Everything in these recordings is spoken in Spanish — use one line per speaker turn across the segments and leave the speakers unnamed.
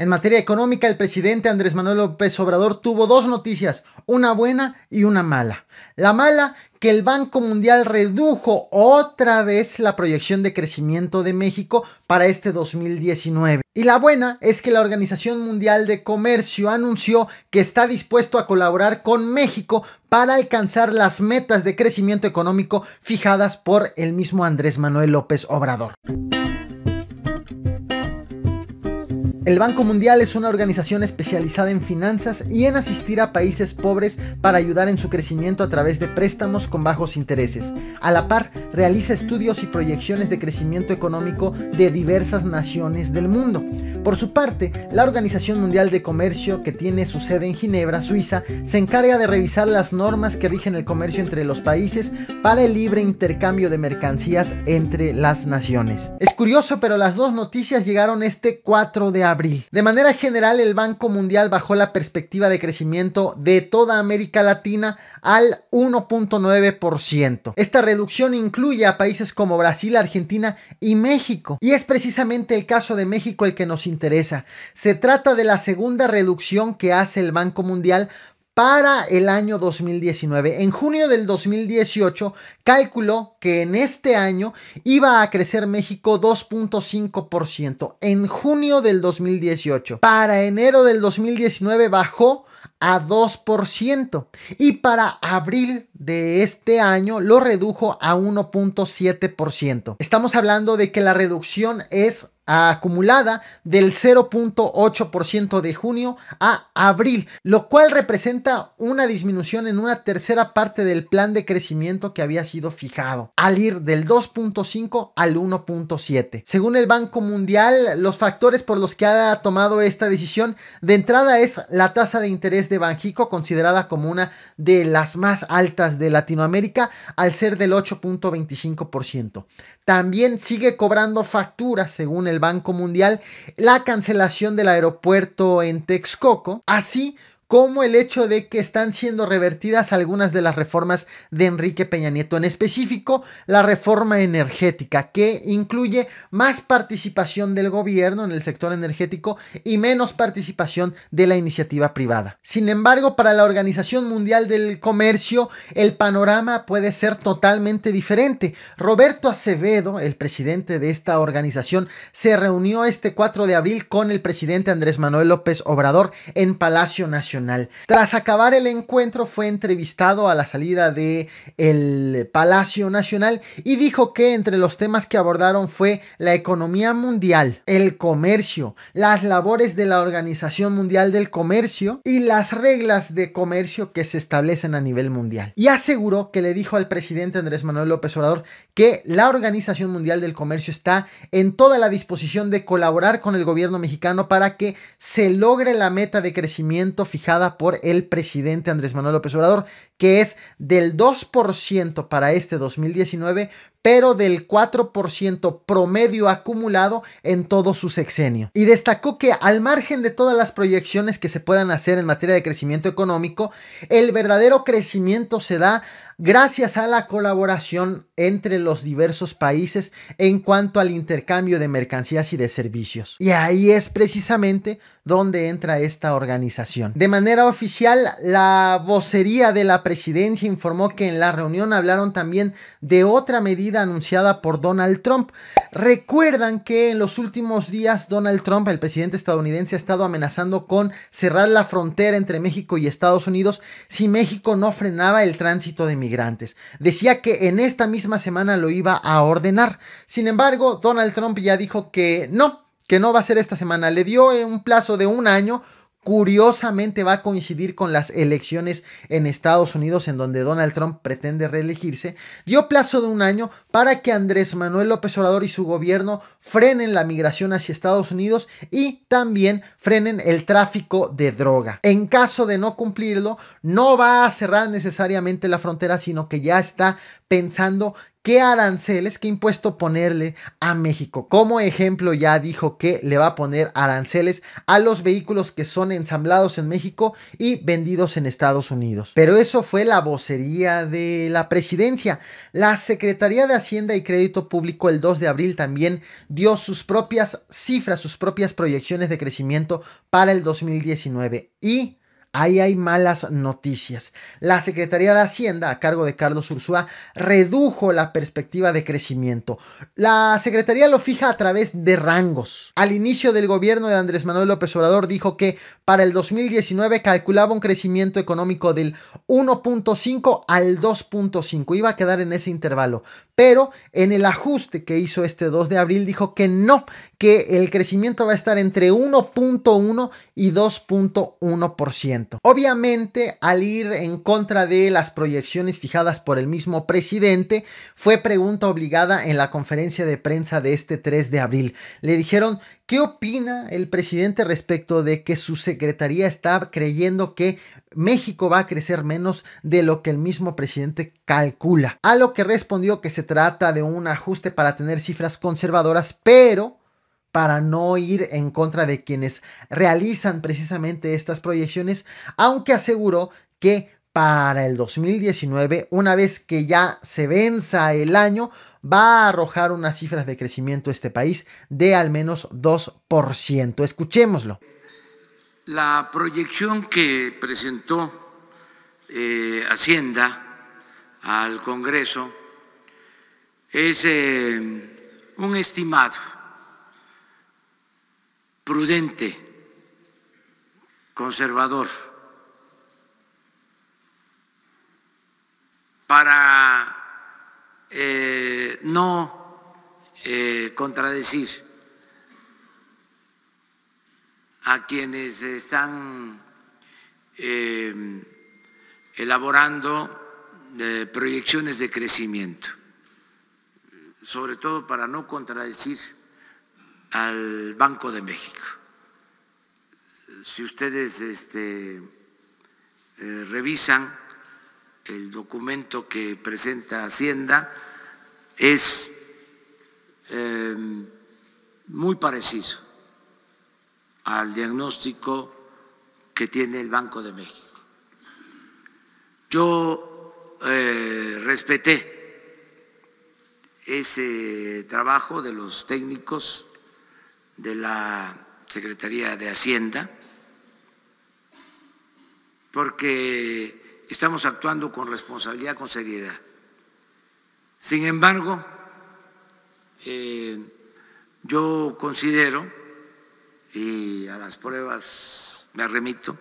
En materia económica, el presidente Andrés Manuel López Obrador tuvo dos noticias, una buena y una mala. La mala, que el Banco Mundial redujo otra vez la proyección de crecimiento de México para este 2019. Y la buena es que la Organización Mundial de Comercio anunció que está dispuesto a colaborar con México para alcanzar las metas de crecimiento económico fijadas por el mismo Andrés Manuel López Obrador. El Banco Mundial es una organización especializada en finanzas y en asistir a países pobres para ayudar en su crecimiento a través de préstamos con bajos intereses. A la par, realiza estudios y proyecciones de crecimiento económico de diversas naciones del mundo. Por su parte, la Organización Mundial de Comercio, que tiene su sede en Ginebra, Suiza, se encarga de revisar las normas que rigen el comercio entre los países para el libre intercambio de mercancías entre las naciones. Es curioso, pero las dos noticias llegaron este 4 de abril abril. De manera general, el Banco Mundial bajó la perspectiva de crecimiento de toda América Latina al 1.9%. Esta reducción incluye a países como Brasil, Argentina y México. Y es precisamente el caso de México el que nos interesa. Se trata de la segunda reducción que hace el Banco Mundial para el año 2019. En junio del 2018 calculó que en este año iba a crecer México 2.5%. En junio del 2018. Para enero del 2019 bajó a 2% y para abril de este año lo redujo a 1.7%. Estamos hablando de que la reducción es acumulada del 0.8% de junio a abril, lo cual representa una disminución en una tercera parte del plan de crecimiento que había sido fijado, al ir del 2.5 al 1.7. Según el Banco Mundial, los factores por los que ha tomado esta decisión de entrada es la tasa de interés de Banjico, considerada como una de las más altas de Latinoamérica, al ser del 8.25%. También sigue cobrando facturas, según el Banco Mundial, la cancelación del aeropuerto en Texcoco, así como el hecho de que están siendo revertidas algunas de las reformas de Enrique Peña Nieto, en específico la reforma energética, que incluye más participación del gobierno en el sector energético y menos participación de la iniciativa privada. Sin embargo, para la Organización Mundial del Comercio, el panorama puede ser totalmente diferente. Roberto Acevedo, el presidente de esta organización, se reunió este 4 de abril con el presidente Andrés Manuel López Obrador en Palacio Nacional. Tras acabar el encuentro fue entrevistado a la salida del Palacio Nacional y dijo que entre los temas que abordaron fue la economía mundial, el comercio, las labores de la Organización Mundial del Comercio y las reglas de comercio que se establecen a nivel mundial. Y aseguró que le dijo al presidente Andrés Manuel López Obrador que la Organización Mundial del Comercio está en toda la disposición de colaborar con el gobierno mexicano para que se logre la meta de crecimiento fijada por el presidente Andrés Manuel López Obrador, que es del 2% para este 2019, pero del 4% promedio acumulado en todo su sexenio. Y destacó que al margen de todas las proyecciones que se puedan hacer en materia de crecimiento económico, el verdadero crecimiento se da gracias a la colaboración entre los diversos países en cuanto al intercambio de mercancías y de servicios. Y ahí es precisamente donde entra esta organización. De manera oficial, la vocería de la presidencia informó que en la reunión hablaron también de otra medida anunciada por Donald Trump. Recuerdan que en los últimos días Donald Trump, el presidente estadounidense, ha estado amenazando con cerrar la frontera entre México y Estados Unidos si México no frenaba el tránsito de migrantes. Decía que en esta misma semana lo iba a ordenar. Sin embargo, Donald Trump ya dijo que no, que no va a ser esta semana. Le dio eh, un plazo de un año curiosamente va a coincidir con las elecciones en Estados Unidos en donde Donald Trump pretende reelegirse, dio plazo de un año para que Andrés Manuel López Obrador y su gobierno frenen la migración hacia Estados Unidos y también frenen el tráfico de droga. En caso de no cumplirlo, no va a cerrar necesariamente la frontera, sino que ya está pensando qué aranceles, qué impuesto ponerle a México. Como ejemplo ya dijo que le va a poner aranceles a los vehículos que son ensamblados en México y vendidos en Estados Unidos. Pero eso fue la vocería de la presidencia. La Secretaría de Hacienda y Crédito Público el 2 de abril también dio sus propias cifras, sus propias proyecciones de crecimiento para el 2019 y Ahí hay malas noticias. La Secretaría de Hacienda, a cargo de Carlos Ursúa, redujo la perspectiva de crecimiento. La Secretaría lo fija a través de rangos. Al inicio del gobierno de Andrés Manuel López Obrador dijo que para el 2019 calculaba un crecimiento económico del 1.5 al 2.5. Iba a quedar en ese intervalo. Pero en el ajuste que hizo este 2 de abril dijo que no, que el crecimiento va a estar entre 1.1 y 2.1%. Obviamente, al ir en contra de las proyecciones fijadas por el mismo presidente, fue pregunta obligada en la conferencia de prensa de este 3 de abril. Le dijeron, ¿qué opina el presidente respecto de que su secretaría está creyendo que México va a crecer menos de lo que el mismo presidente calcula? A lo que respondió que se trata de un ajuste para tener cifras conservadoras, pero para no ir en contra de quienes realizan precisamente estas proyecciones, aunque aseguró que para el 2019, una vez que ya se venza el año, va a arrojar unas cifras de crecimiento este país de al menos 2%. Escuchémoslo.
La proyección que presentó eh, Hacienda al Congreso es eh, un estimado prudente, conservador, para eh, no eh, contradecir a quienes están eh, elaborando proyecciones de crecimiento, sobre todo para no contradecir al Banco de México. Si ustedes este, eh, revisan el documento que presenta Hacienda, es em, muy parecido al diagnóstico que tiene el Banco de México. Yo eh, respeté ese trabajo de los técnicos de la Secretaría de Hacienda, porque estamos actuando con responsabilidad, con seriedad. Sin embargo, eh, yo considero, y a las pruebas me remito,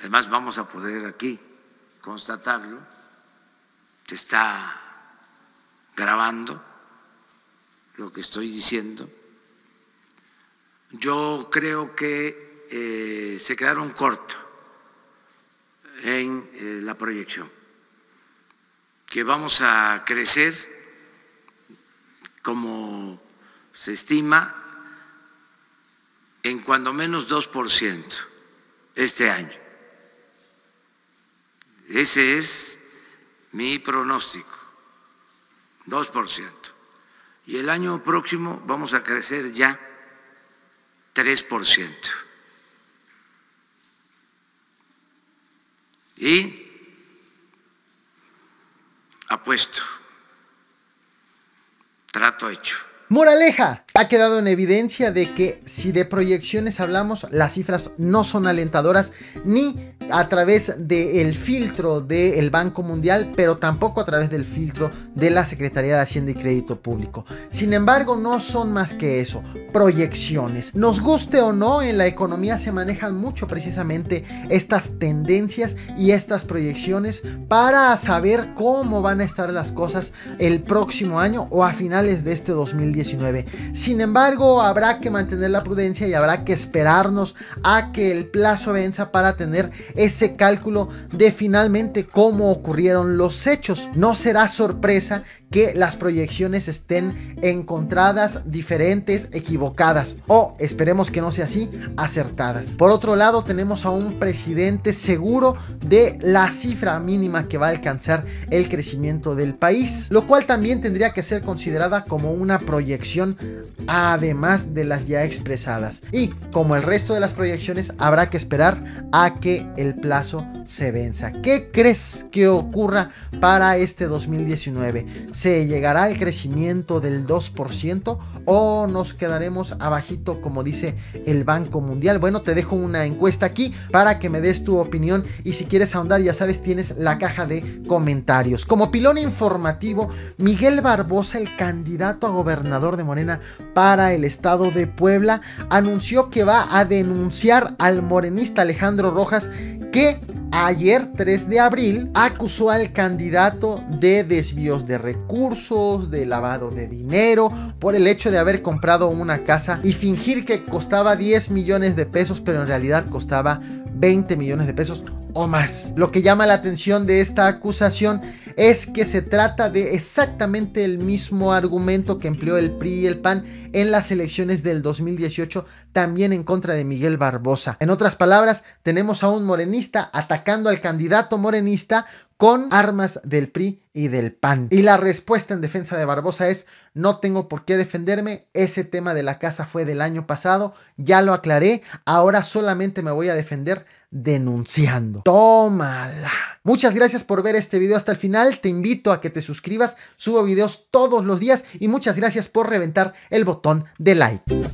además vamos a poder aquí constatarlo, se está grabando lo que estoy diciendo yo creo que eh, se quedaron cortos en eh, la proyección, que vamos a crecer como se estima en cuando menos 2% este año. Ese es mi pronóstico, 2%. Y el año próximo vamos a crecer ya tres por ciento Y apuesto, trato hecho.
Moraleja, ha quedado en evidencia de que si de proyecciones hablamos, las cifras no son alentadoras ni a través del filtro del Banco Mundial, pero tampoco a través del filtro de la Secretaría de Hacienda y Crédito Público. Sin embargo, no son más que eso, proyecciones. Nos guste o no, en la economía se manejan mucho precisamente estas tendencias y estas proyecciones para saber cómo van a estar las cosas el próximo año o a finales de este 2019. Sin embargo, habrá que mantener la prudencia y habrá que esperarnos a que el plazo venza para tener ese cálculo de finalmente cómo ocurrieron los hechos. No será sorpresa que las proyecciones estén encontradas, diferentes, equivocadas o, esperemos que no sea así, acertadas. Por otro lado, tenemos a un presidente seguro de la cifra mínima que va a alcanzar el crecimiento del país, lo cual también tendría que ser considerada como una proyección además de las ya expresadas. Y como el resto de las proyecciones, habrá que esperar a que el plazo se venza. ¿Qué crees que ocurra para este 2019? ¿Se llegará al crecimiento del 2% o nos quedaremos abajito como dice el Banco Mundial? Bueno, te dejo una encuesta aquí para que me des tu opinión y si quieres ahondar ya sabes tienes la caja de comentarios. Como pilón informativo, Miguel Barbosa, el candidato a gobernador, gobernador de Morena para el estado de Puebla, anunció que va a denunciar al morenista Alejandro Rojas que ayer 3 de abril acusó al candidato de desvíos de recursos, de lavado de dinero, por el hecho de haber comprado una casa y fingir que costaba 10 millones de pesos, pero en realidad costaba 20 millones de pesos o más. Lo que llama la atención de esta acusación es que se trata de exactamente el mismo argumento que empleó el PRI y el PAN en las elecciones del 2018, también en contra de Miguel Barbosa. En otras palabras, tenemos a un morenista atacando al candidato morenista con armas del PRI y del PAN. Y la respuesta en defensa de Barbosa es, no tengo por qué defenderme, ese tema de la casa fue del año pasado, ya lo aclaré, ahora solamente me voy a defender denunciando. Tómala. Muchas gracias por ver este video hasta el final, te invito a que te suscribas, subo videos todos los días y muchas gracias por reventar el botón de like.